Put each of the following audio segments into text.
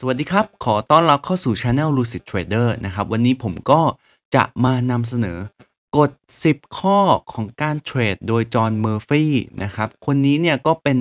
สวัสดีครับ ขอต้อนรับเข้าสู่ Channel Lucid Trader นะครับ วันนี้ผมก็จะมานำเสนอกฎ 10 ข้อของการเทรดโดยจอห์น เมอร์ฟี่นะครับ คนนี้เนี่ยก็เป็น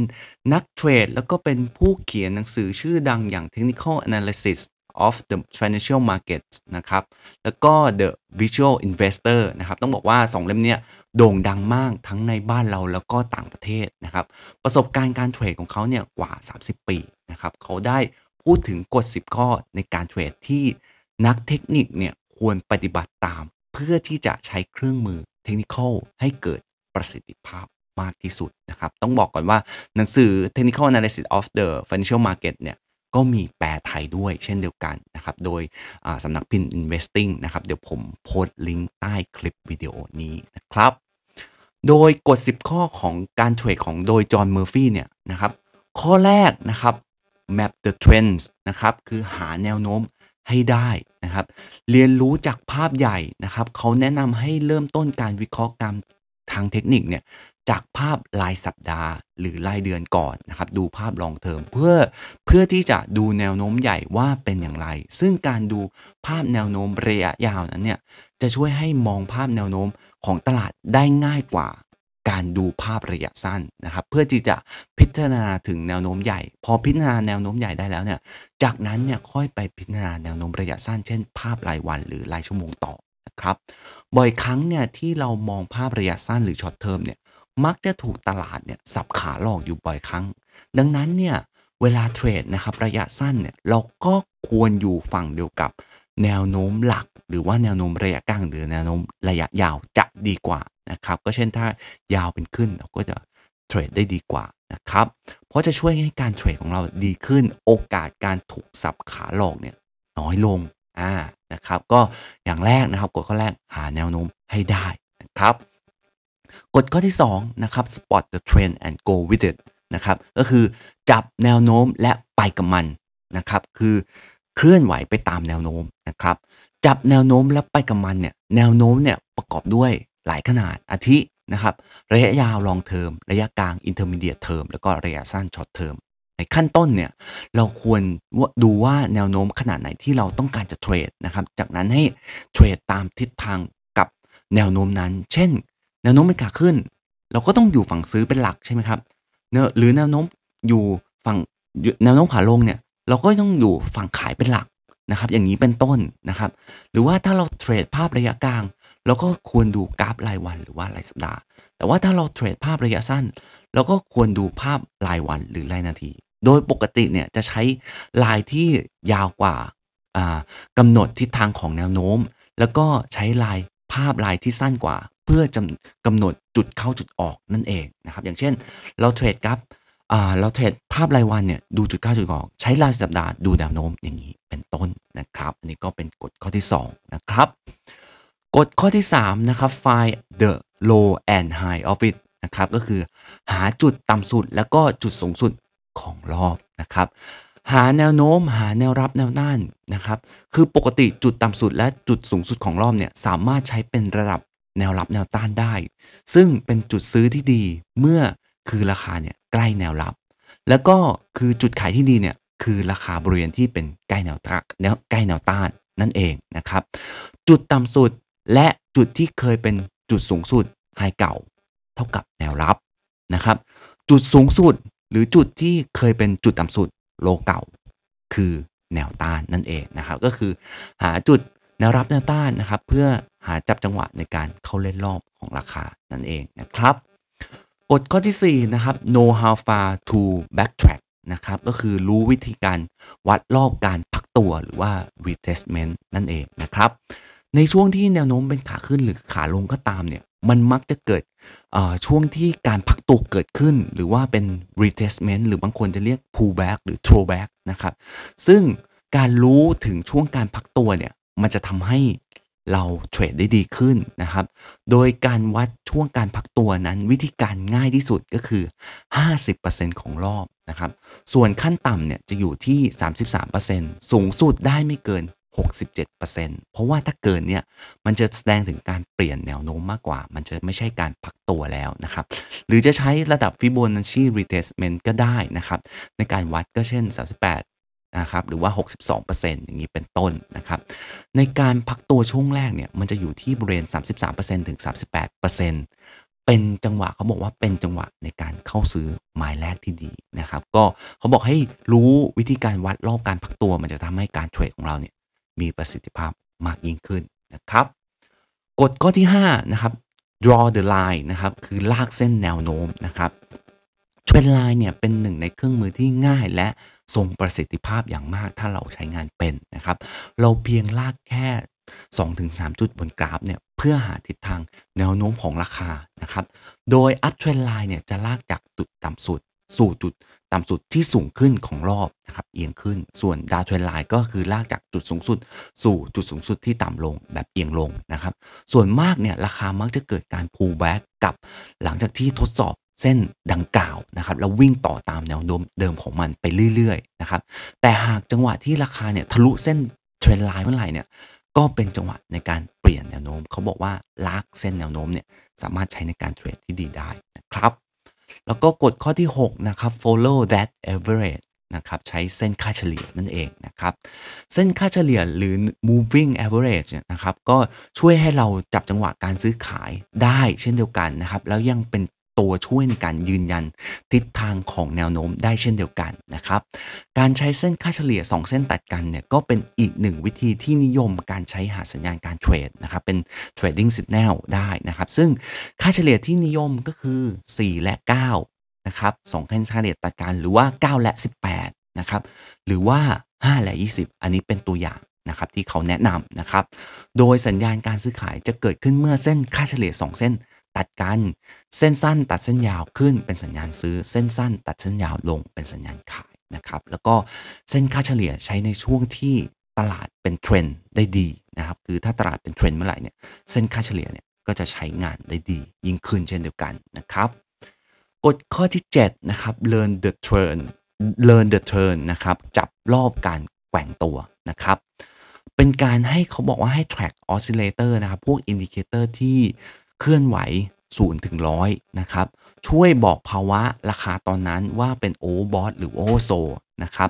นักเทรด แล้วก็เป็นผู้เขียนหนังสือชื่อดังอย่าง Technical Analysis of the Financial Markets นะครับ แล้วก็ The Visual Investor นะครับ ต้องบอกว่า 2 เล่มนี้โด่งดังมากทั้งในบ้านเราแล้วก็ต่างประเทศนะครับ ประสบการณ์การเทรดของเขาเนี่ยกว่า 30 ปีนะครับเขาได้พูดถึงกฎ 10 ข้อในการเทรดที่นักเทคนิคเนี่ยควรปฏิบัติตาม เพื่อที่จะใช้เครื่องมือเทคนิคให้เกิดประสิทธิภาพมากที่สุดนะครับ ต้องบอกก่อนว่า หนังสือ Technical Analysis of the Financial Market เนี่ยก็มีแปลไทยด้วย เช่นเดียวกันนะครับ โดยสำนักพิมพ์ Investing นะครับเดี๋ยวผมโพสต์ลิงก์ใต้คลิปวิดีโอนี้นะครับ โดยกฎ 10 ข้อของการเทรดของโดยจอห์น เมอร์ฟี่เนี่ยนะครับ ข้อแรกนะครับ map the trends นะครับคือหาแนวโน้มให้ได้นะครับ เรียนรู้จากภาพใหญ่นะครับเขาแนะนำให้เริ่มต้นการวิเคราะห์การทางเทคนิคเนี่ยจากภาพรายสัปดาห์หรือรายเดือนก่อนนะครับดูภาพลองเทอมเพื่อเพื่อที่จะดูแนวโน้มใหญ่ว่าเป็นอย่างไร ซึ่งการดูภาพแนวโน้มระยะยาวนั้นเนี่ยจะช่วยให้มองภาพแนวโน้มของตลาดได้ง่ายกว่าการดูภาพระยะสั้นนะครับเพื่อที่จะพิจารณาถึงแนวโน้มใหญ่ พอพิจารณาแนวโน้มใหญ่ได้แล้วเนี่ยจากนั้นเนี่ยค่อยไปพิจารณาแนวโน้มระยะสั้นเช่นภาพรายวัน หรือรายชั่วโมงต่อนะครับบ่อยครั้งเนี่ยที่เรามองภาพระยะสั้นหรือช็อตเทอมเนี่ยมักจะถูกตลาดเนี่ยสับขาหลอกอยู่บ่อยครั้ง ดังนั้นเนี่ยเวลาเทรดนะครับระยะสั้นเนี่ยเราก็ควรอยู่ฝั่งเดียวกับ แนวโน้มหลักหรือว่าแนวโน้มระยะกลาง หรือแนวโน้มระยะยาวจะดีกว่านะครับก็เช่นถ้ายาวเป็นขึ้นเราก็จะเทรดได้ดีกว่านะครับเพราะจะช่วยให้การเทรดของเราดีขึ้น โอกาสการถูกสับขาหลอกเนี่ยน้อยลงอ่านะครับก็อย่างแรกนะครับกฎข้อแรกหาแนวโน้มให้ได้นะครับกฎข้อที่2นะครับ spot the trend and go with it นะครับก็คือจับแนวโน้มและไปกับมันนะครับคือเคลื่อนไหวไปตามแนวโน้มนะครับจับแนวโน้มและไปกับมันเนี่ยแนวโน้มเนี่ยประกอบด้วยหลายขนาดอาทินะครับ ระยะยาวลองเทอมระยะกลางอินเ t อร์มีเดียเทอมแล้วก็ระยะสั้นช็อตเทอมในขั้นต้นเนี่ย เราควร ดูว่าแนวโน้มขนาดไหนที่เราต้องการจะเทรดนะครับ จากนั้นให้เทรดตามทิศทางกับแนวโน้มนั้น เช่น แนวโน้มเป็นขาขึ้น เราก็ต้องอยู่ฝั่งซื้อเป็นหลักใช่ไหมครับเนอหรือแนวโน้มอยู่ฝั่ง แนวโน้มขาลงเนี่ย เราก็ต้องอยู่ฝั่งขายเป็นหลักนะครับ อย่างนี้เป็นต้นนะครับ หรือว่าถ้าเราเทรดภาพระยะกลางแล้วก็ควรดูกราฟรายวันหรือว่ารายสัปดาห์ แต่ว่าถ้าเราเทรดภาพระยะสั้นแล้วก็ควรดูภาพรายวันหรือรายนาที โดยปกติเนี่ยจะใช้ลายที่ยาวกว่ากำหนดทิศทางของแนวโน้ม แล้วก็ใช้ลายภาพลายที่สั้นกว่า เพื่อจกำหนดจุดเข้าจุดออกนั่นเองนะครับ อย่างเช่นเราเทรดกราฟเราเทรดภาพรายวันเนี่ยดูจุดเข้าจุดออกใช้รายสัปดาห์ดูแนวโน้มอย่างนี้เป็นต้นนะครับ อันนี้ก็เป็นกฎข้อที่2นะครับกฎข้อที่3นะครับ find the low and high of it นะครับก็คือหาจุดต่ำสุดแล้วก็จุดสูงสุดของรอบนะครับหาแนวโน้มหาแนวรับแนวต้านนะครับคือปกติจุดต่ำสุดและจุดสูงสุดของรอบเนี่ยสามารถใช้เป็นระดับแนวรับแนวต้านได้ ซึ่งเป็นจุดซื้อที่ดีเมื่อคือราคาเนี่ยใกล้แนวรับ แล้วก็คือจุดขายที่ดีเนี่ยคือราคาบริเวณที่เป็นใกล้แนวตรักแนวใกล้แนวต้านนั่นเองนะครับจุดต่ำสุดและจุดที่เคยเป็นจุดสูงสุดไฮเก่า เท่ากับแนวรับนะครับ จุดสูงสุดหรือจุดที่เคยเป็นจุดต่ำสุดโลเก่า คือแนวต้านนั่นเองนะครับ ก็คือหาจุดแนวรับ แนวต้านนะครับ เพื่อหาจับจังหวะในการเข้าเล่นรอบของราคานั่นเองนะครับกฎข้อที่ 4 นะครับ know how far to backtrack นะครับก็คือรู้วิธีการวัดรอบการพักตัวหรือว่า retracement นั่นเองนะครับในช่วงที่แนวโน้มเป็นขาขึ้นหรือขาลงก็ตามเนี่ย มันมักจะเกิดช่วงที่การพักตัวเกิดขึ้น หรือว่าเป็น retestment หรือบางคนจะเรียก pullback หรือ throwback นะครับ ซึ่งการรู้ถึงช่วงการพักตัวเนี่ย มันจะทำให้เราเทรดได้ดีขึ้นนะครับ โดยการวัดช่วงการพักตัวนั้นวิธีการง่ายที่สุดก็คือ 50%ของรอบนะครับ ส่วนขั้นต่ำเนี่ยจะอยู่ที่ 33%สูงสุดได้ไม่เกิน67%เพราะว่าถ้าเกินเนี่ย มันจะแสดงถึงการเปลี่ยนแนวโน้มมากกว่า มันจะไม่ใช่การพักตัวแล้วนะครับ หรือจะใช้ระดับฟิโบนัชชีรีเทสเมนต์ก็ได้นะครับ ในการวัดก็เช่น 38 นะครับ หรือว่า 62%อย่างนี้เป็นต้นนะครับ ในการพักตัวช่วงแรกเนี่ย มันจะอยู่ที่บริเวณ33%ถึง 38%เป็นจังหวะเขาบอกว่าเป็นจังหวะในการเข้าซื้อหมายแรกที่ดีนะครับ ก็เขาบอกให้รู้วิธีการวัดรอบการพักตัวมันจะทำให้การเทรดของเราเนี่ยมีประสิทธิภาพมากยิ่งขึ้นนะครับกฎข้อที่ 5 นะครับ draw the line นะครับ คือลากเส้นแนวโน้มนะครับเทรนไลน์เนี่ยเป็นหนึ่งในเครื่องมือที่ง่ายและทรงประสิทธิภาพอย่างมากถ้าเราใช้งานเป็นนะครับ เราเพียงลากแค่2-3 จุดบนกราฟเนี่ยเพื่อหาทิศทางแนวโน้มของราคานะครับ โดยอัพเทรนไลน์เนี่ยจะลากจากจุดต่ำสุดสู่จุดต่ำสุดที่สูงขึ้นของรอบนะครับ เอียงขึ้นส่วนดาวเทรนไลน์ ก็คือลากจากจุดสูงสุด สู่จุดสูงสุดที่ต่ำลงแบบเอียงลงนะครับ ส่วนมากเนี่ยราคามักจะเกิดการพูแบ็กกับหลังจากที่ทดสอบเส้นดังกล่าวนะครับแล้ววิ่งต่อตามแนวโน้มเดิมของมันไปเรื่อยๆนะครับ แต่หากจังหวะที่ราคาเนี่ยทะลุเส้นเทรนไลน์เมื่อไหร่เนี่ยก็เป็นจังหวะในการเปลี่ยนแนวโน้ม เขาบอกว่าลากเส้นแนวโน้มเนี่ยสามารถใช้ในการเทรดที่ดีได้นะครับแล้วก็กดข้อที่ 6 นะครับ follow that average นะครับ ใช้เส้นค่าเฉลี่ยนั่นเองนะครับ เส้นค่าเฉลี่ยหรือ moving average นะครับ ก็ช่วยให้เราจับจังหวะการซื้อขายได้เช่นเดียวกันนะครับ แล้วยังเป็นตัวช่วยในการยืนยันทิศทางของแนวโน้มได้เช่นเดียวกันนะครับ การใช้เส้นค่าเฉลี่ย2 เส้นตัดกันเนี่ยก็เป็นอีกหนึ่งวิธีที่นิยมการใช้หาสัญญาณการเทรดนะครับเป็น trading signal ได้นะครับซึ่งค่าเฉลี่ยที่นิยมก็คือ 4 และ9นะครับสสองเ้นค่าเฉลี่ยตัดกันหรือว่า 9 และ 18นะครับหรือว่า 5 และ 20 อันนี้เป็นตัวอย่างนะครับที่เขาแนะนำนะครับโดยสัญญาณการซื้อขายจะเกิดขึ้นเมื่อเส้นค่าเฉลี่ย2เส้นตัดกันเส้นสั้น ตัดเส้นยาวขึ้นเป็นสัญญาณซื้อเส้นสั้นตัดเส้นยาวลงเป็นสัญญาณขายนะครับแล้วก็เส้นค่าเฉลี่ยใช้ในช่วงที่ตลาดเป็นเทรนด์ได้ดีนะครับคือถ้าตลาดเป็นเทรนด์เมื่อไหร่เนี่ยเส้นค่าเฉลี่ยเนี่ยก็จะใช้งานได้ดี ยิ่งขึ้นเช่นเดียวกันนะครับกฎข้อที่7นะครับ learn the turn learn the turn นะครับจับรอบการแกว่งตัวนะครับ เป็นการให้เขาบอกว่าให้ track oscillator นะครับพวก indicator ที่เคลื่อนไหว0ถึงร้อยนะครับ ช่วยบอกภาวะราคาตอนนั้นว่าเป็นโอบอสหรือโอโซนะครับ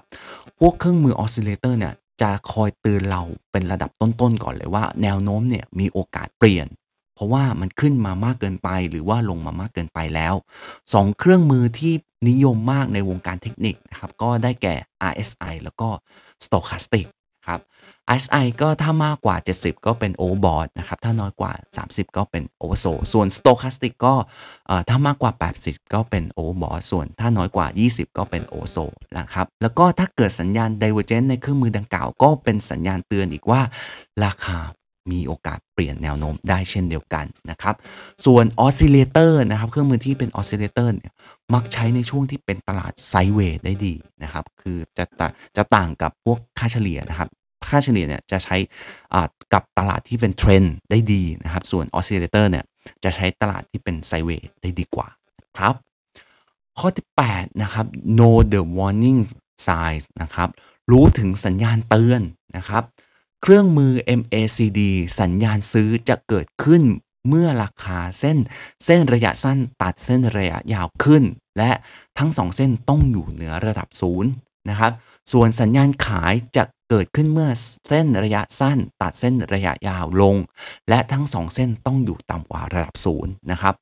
พวกเครื่องมือออสซิเลเตอร์เนี่ย จะคอยเตือนเราเป็นระดับต้นๆก่อนเลยว่า แนวโน้มเนี่ย มีโอกาสเปลี่ยน เพราะว่ามันขึ้นมามากเกินไปหรือว่าลงมามากเกินไปแล้ว 2 เครื่องมือที่นิยมมากในวงการเทคนิคนะครับ ก็ได้แก่ RSI แล้วก็ Stochastic ครับ RSI ก็ถ้ามากกว่า 70 ก็เป็น overbought นะครับ ถ้าน้อยกว่า 30 ก็เป็น oversold ส่วน stochastic ก็ถ้ามากกว่า 80 ก็เป็น overbought ส่วนถ้าน้อยกว่า 20 ก็เป็น oversold นะครับ แล้วก็ถ้าเกิดสัญญาณ divergence ในเครื่องมือดังกล่าว ก็เป็นสัญญาณเตือนอีกว่า ราคามีโอกาสเปลี่ยนแนวโน้มได้เช่นเดียวกันนะครับ ส่วนออสซิเลเตอร์นะครับเครื่องมือที่เป็นออสซิเลเตอร์เนี่ยมักใช้ในช่วงที่เป็นตลาดไซเวย์ได้ดีนะครับ คือจะจะต่างกับพวกค่าเฉลี่ยนะครับค่าเฉลี่ยเนี่ยจะใช้กับตลาดที่เป็นเทรนด์ได้ดีนะครับส่วนออสซิเลเตอร์เนี่ยจะใช้ตลาดที่เป็นไซเวย์ได้ดีกว่า ครับ ข้อที่8นะครับ know the warning signs นะครับรู้ถึงสัญญาณเตือนนะครับเครื่องมือ MACD สัญญาณซื้อจะเกิดขึ้นเมื่อราคาเส้นเส้นระยะสั้นตัดเส้นระยะยาวขึ้น และทั้ง 2 เส้นต้องอยู่เหนือระดับศูนย์นะครับส่วนสัญญาณขายจะเกิดขึ้นเมื่อเส้นระยะสั้น ตัดเส้นระยะยาวลง และทั้ง 2 เส้นต้องอยู่ต่ำกว่าระดับศูนย์นะครับ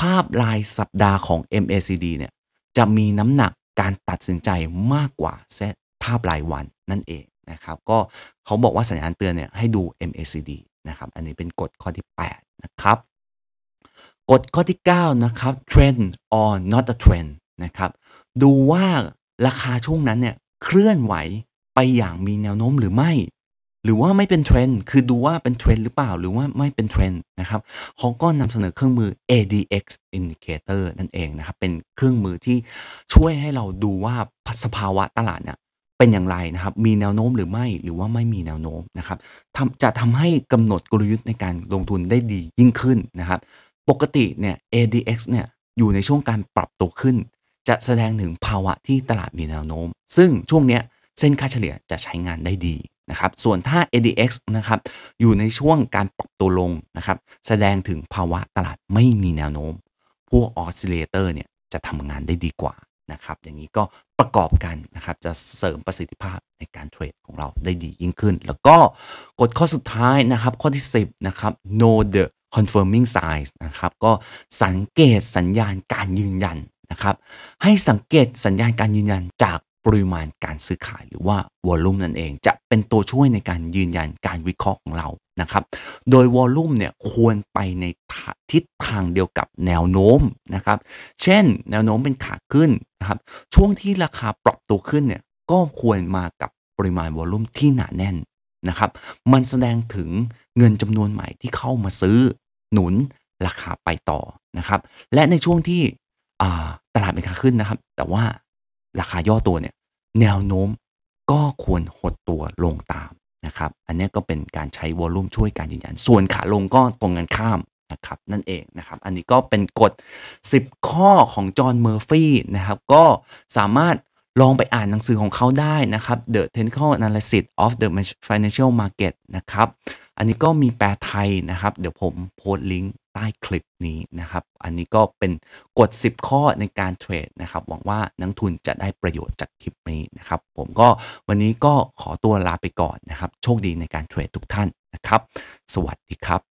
ภาพลายสัปดาห์ของ MACD เนี่ยจะมีน้ำหนักการตัดสินใจมากกว่าเส้นภาพรายวันนั่นเองนะครับ ก็เขาบอกว่าสัญญาณเตือนเนี่ยให้ดู MACD นะครับ อันนี้เป็นกฎข้อที่ 8 นะครับกฎข้อที่ 9 นะครับ trend or not a trend นะครับ ดูว่าราคาช่วงนั้นเนี่ยเคลื่อนไหวไปอย่างมีแนวโน้มหรือไม่ หรือว่าไม่เป็น เทรนด์คือดูว่าเป็น เทรนด์หรือเปล่า หรือว่าไม่เป็นเทรนด์นะครับเขาก็นำเสนอเครื่องมือ ADX Indicator นั่นเองนะครับ เป็นเครื่องมือที่ช่วยให้เราดูว่าสภาวะตลาดเนี่ยเป็นอย่างไร นะครับ มีแนวโน้มหรือไม่หรือว่าไม่มีแนวโน้มนะครับจะทำให้กำหนดกลยุทธ์ในการลงทุนได้ดียิ่งขึ้นนะครับปกติเนี่ย ADX เนี่ยอยู่ในช่วงการปรับตัวขึ้น จะแสดงถึงภาวะที่ตลาดมีแนวโน้ม ซึ่งช่วงเนี้ยเส้นค่าเฉลี่ยจะใช้งานได้ดีนะครับ ส่วนถ้า ADX นะครับอยู่ในช่วงการปรับตัวลงนะครับ แสดงถึงภาวะตลาดไม่มีแนวโน้ม พวกออสซิเลเตอร์เนี่ยจะทำงานได้ดีกว่านะครับ อย่างนี้ก็ประกอบกันนะครับ จะเสริมประสิทธิภาพในการเทรดของเราได้ดียิ่งขึ้น แล้วก็กดข้อสุดท้ายนะครับ ข้อที่ 10 นะครับ know the confirming signs นะครับก็สังเกตสัญญาณการยืนยันนะครับ ให้สังเกตสัญญาณการยืนยันจากปริมาณการซื้อขายหรือว่าวอลลุ่มนั่นเองจะเป็นตัวช่วยในการยืนยันการวิเคราะห์ของเรานะครับ โดยวอลลุ่มเนี่ยควรไปในทิศทางเดียวกับแนวโน้มนะครับ เช่นแนวโน้มเป็นขาขึ้นนะครับ ช่วงที่ราคาปรับตัวขึ้นเนี่ยก็ควรมากับปริมาณวอลลุ่มที่หนาแน่นนะครับ มันแสดงถึงเงินจำนวนใหม่ที่เข้ามาซื้อหนุนราคาไปต่อนะครับ และในช่วงที่ตลาดเป็นขาขึ้นนะครับ แต่ว่าราคาย่อตัวเนี่ย แนวโน้มก็ควรหดตัวลงตามนะครับ อันนี้ก็เป็นการใช้วอลลุ่มช่วยการยืนยัน ส่วนขาลงก็ตรงกันข้ามนะครับ นั่นเองนะครับ อันนี้ก็เป็นกฎ 10 ข้อของจอห์น เมอร์ฟี่นะครับ ก็สามารถลองไปอ่านหนังสือของเขาได้นะครับ The Technical Analysis of the Financial Market นะครับ อันนี้ก็มีแปลไทยนะครับ เดี๋ยวผมโพสต์ลิงก์ใต้คลิปนี้นะครับอันนี้ก็เป็นกฎ10 ข้อในการเทรดนะครับ หวังว่านักทุนจะได้ประโยชน์จากคลิปนี้นะครับ ผมก็วันนี้ก็ขอตัวลาไปก่อนนะครับ โชคดีในการเทรดทุกท่านนะครับ สวัสดีครับ